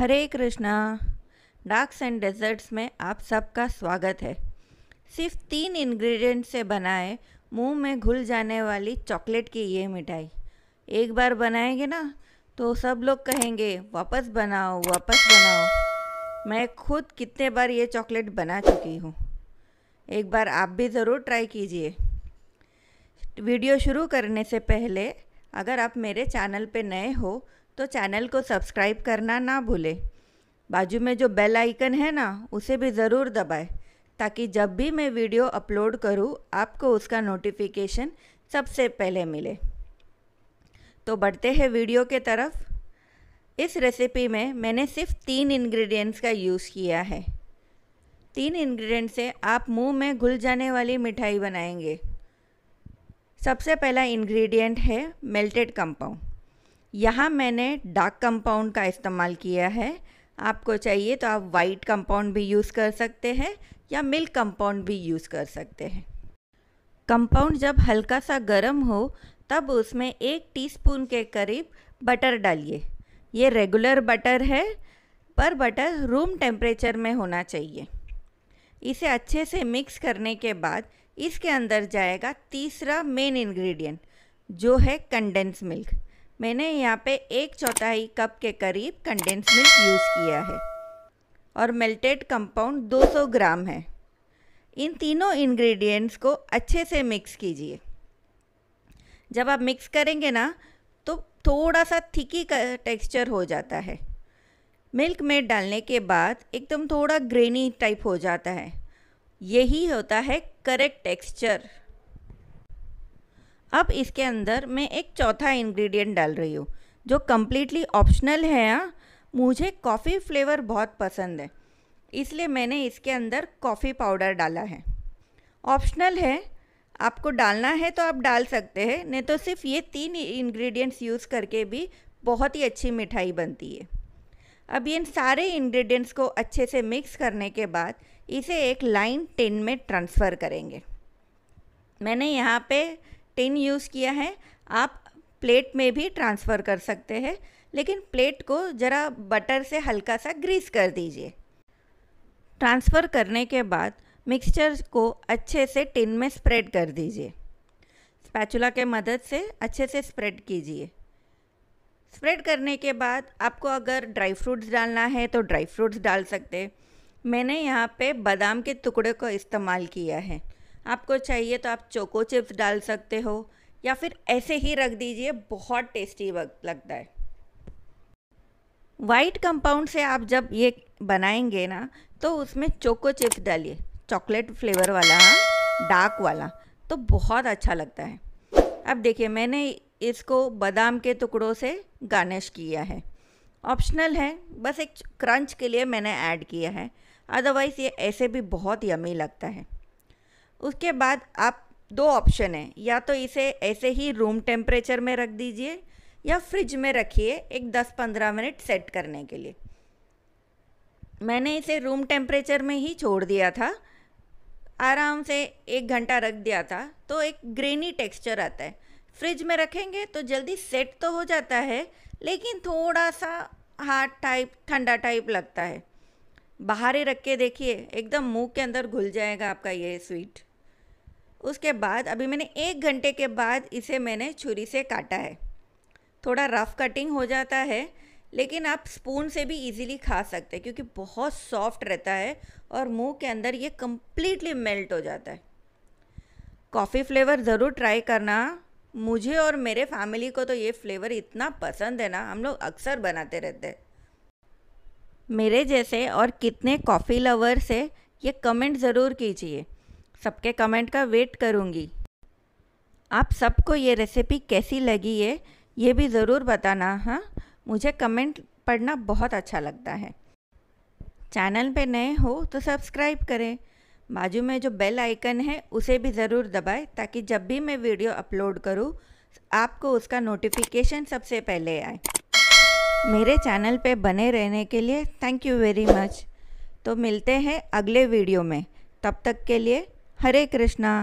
Hare Krishna darks and desserts में आप सबका स्वागत है सिर्फ तीन इंग्रेडिएंट से बनाए मुंह में घुल जाने वाली चॉकलेट की ये मिठाई एक बार बनाएंगे ना तो सब लोग कहेंगे वापस बनाओ वापस बनाओ मैं खुद कितने बार ये चॉकलेट बना चुकी हूँ एक बार आप भी ज़रूर ट्राई कीजिए वीडियो शुरू करने से पहले अगर आप मेरे चैनल पे नए हो तो चैनल को सब्सक्राइब करना ना भूलें बाजू में जो बेल आइकन है ना उसे भी ज़रूर दबाए ताकि जब भी मैं वीडियो अपलोड करूँ आपको उसका नोटिफिकेशन सबसे पहले मिले तो बढ़ते हैं वीडियो के तरफ इस रेसिपी में मैंने सिर्फ तीन इंग्रेडिएंट्स का यूज़ किया है तीन इंग्रेडिएंट से आप मुंह में घुल जाने वाली मिठाई बनाएंगे सबसे पहला इंग्रेडिएंट है मेल्टेड कंपाउंड यहाँ मैंने डार्क कंपाउंड का इस्तेमाल किया है आपको चाहिए तो आप वाइट कंपाउंड भी यूज़ कर सकते हैं या मिल्क कंपाउंड भी यूज़ कर सकते हैं कंपाउंड जब हल्का सा गर्म हो तब उसमें एक टीस्पून के करीब बटर डालिए ये रेगुलर बटर है पर बटर रूम टेम्परेचर में होना चाहिए इसे अच्छे से मिक्स करने के बाद इसके अंदर जाएगा तीसरा मेन इंग्रेडिएंट जो है कंडेंस मिल्क मैंने यहाँ पे एक चौथाई कप के करीब कंडेंस मिल्क यूज़ किया है और मेल्टेड कंपाउंड 200 ग्राम है इन तीनों इंग्रेडिएंट्स को अच्छे से मिक्स कीजिए जब आप मिक्स करेंगे ना तो थोड़ा सा थिकी का टेक्सचर हो जाता है मिल्क में डालने के बाद एकदम थोड़ा ग्रेनी टाइप हो जाता है यही होता है करेक्ट टेक्सचर अब इसके अंदर मैं एक चौथा इंग्रेडिएंट डाल रही हूँ जो कम्प्लीटली ऑप्शनल है यहाँ मुझे कॉफ़ी फ्लेवर बहुत पसंद है इसलिए मैंने इसके अंदर कॉफ़ी पाउडर डाला है ऑप्शनल है आपको डालना है तो आप डाल सकते हैं नहीं तो सिर्फ ये तीन इंग्रेडिएंट्स यूज़ करके भी बहुत ही अच्छी मिठाई बनती है अब इन सारे इंग्रेडिएंट्स को अच्छे से मिक्स करने के बाद इसे एक लाइन टेन में ट्रांसफ़र करेंगे मैंने यहाँ पे टिन यूज़ किया है आप प्लेट में भी ट्रांसफ़र कर सकते हैं लेकिन प्लेट को ज़रा बटर से हल्का सा ग्रीस कर दीजिए ट्रांसफ़र करने के बाद मिक्सचर को अच्छे से टिन में स्प्रेड कर दीजिए स्पैचुला के मदद से अच्छे से स्प्रेड कीजिए स्प्रेड करने के बाद आपको अगर ड्राई फ्रूट्स डालना है तो ड्राई फ्रूट्स डाल सकते मैंने यहाँ पे बादाम के टुकड़े को इस्तेमाल किया है आपको चाहिए तो आप चोको चिप्स डाल सकते हो या फिर ऐसे ही रख दीजिए बहुत टेस्टी लगता है वाइट कंपाउंड से आप जब ये बनाएंगे ना तो उसमें चोको चिप्स डालिए चॉकलेट फ्लेवर वाला डार्क हाँ, वाला तो बहुत अच्छा लगता है अब देखिए मैंने इसको बादाम के टुकड़ों से गार्निश किया है ऑप्शनल है बस एक क्रंच के लिए मैंने ऐड किया है अदरवाइज़ ये ऐसे भी बहुत यमी लगता है उसके बाद आप दो ऑप्शन है या तो इसे ऐसे ही रूम टेम्परेचर में रख दीजिए या फ्रिज में रखिए एक 10-15 मिनट सेट करने के लिए मैंने इसे रूम टेम्परेचर में ही छोड़ दिया था आराम से एक घंटा रख दिया था तो एक ग्रेनी टेक्सचर आता है फ्रिज में रखेंगे तो जल्दी सेट तो हो जाता है लेकिन थोड़ा सा हार्ड टाइप ठंडा टाइप लगता है बाहर ही रख के देखिए एकदम मुंह के अंदर घुल जाएगा आपका ये स्वीट उसके बाद अभी मैंने एक घंटे के बाद इसे मैंने छुरी से काटा है थोड़ा रफ़ कटिंग हो जाता है लेकिन आप स्पून से भी इजीली खा सकते हैं क्योंकि बहुत सॉफ्ट रहता है और मुंह के अंदर ये कम्प्लीटली मेल्ट हो जाता है कॉफ़ी फ्लेवर ज़रूर ट्राई करना मुझे और मेरे फैमिली को तो ये फ्लेवर इतना पसंद है ना हम लोग अक्सर बनाते रहते हैं मेरे जैसे और कितने कॉफ़ी लवर्स है ये कमेंट ज़रूर कीजिए सबके कमेंट का वेट करूँगी आप सबको ये रेसिपी कैसी लगी है ये भी ज़रूर बताना हाँ मुझे कमेंट पढ़ना बहुत अच्छा लगता है चैनल पे नए हो तो सब्सक्राइब करें बाजू में जो बेल आइकन है उसे भी ज़रूर दबाएं ताकि जब भी मैं वीडियो अपलोड करूँ आपको उसका नोटिफिकेशन सबसे पहले आए मेरे चैनल पे बने रहने के लिए थैंक यू वेरी मच तो मिलते हैं अगले वीडियो में तब तक के लिए हरे कृष्णा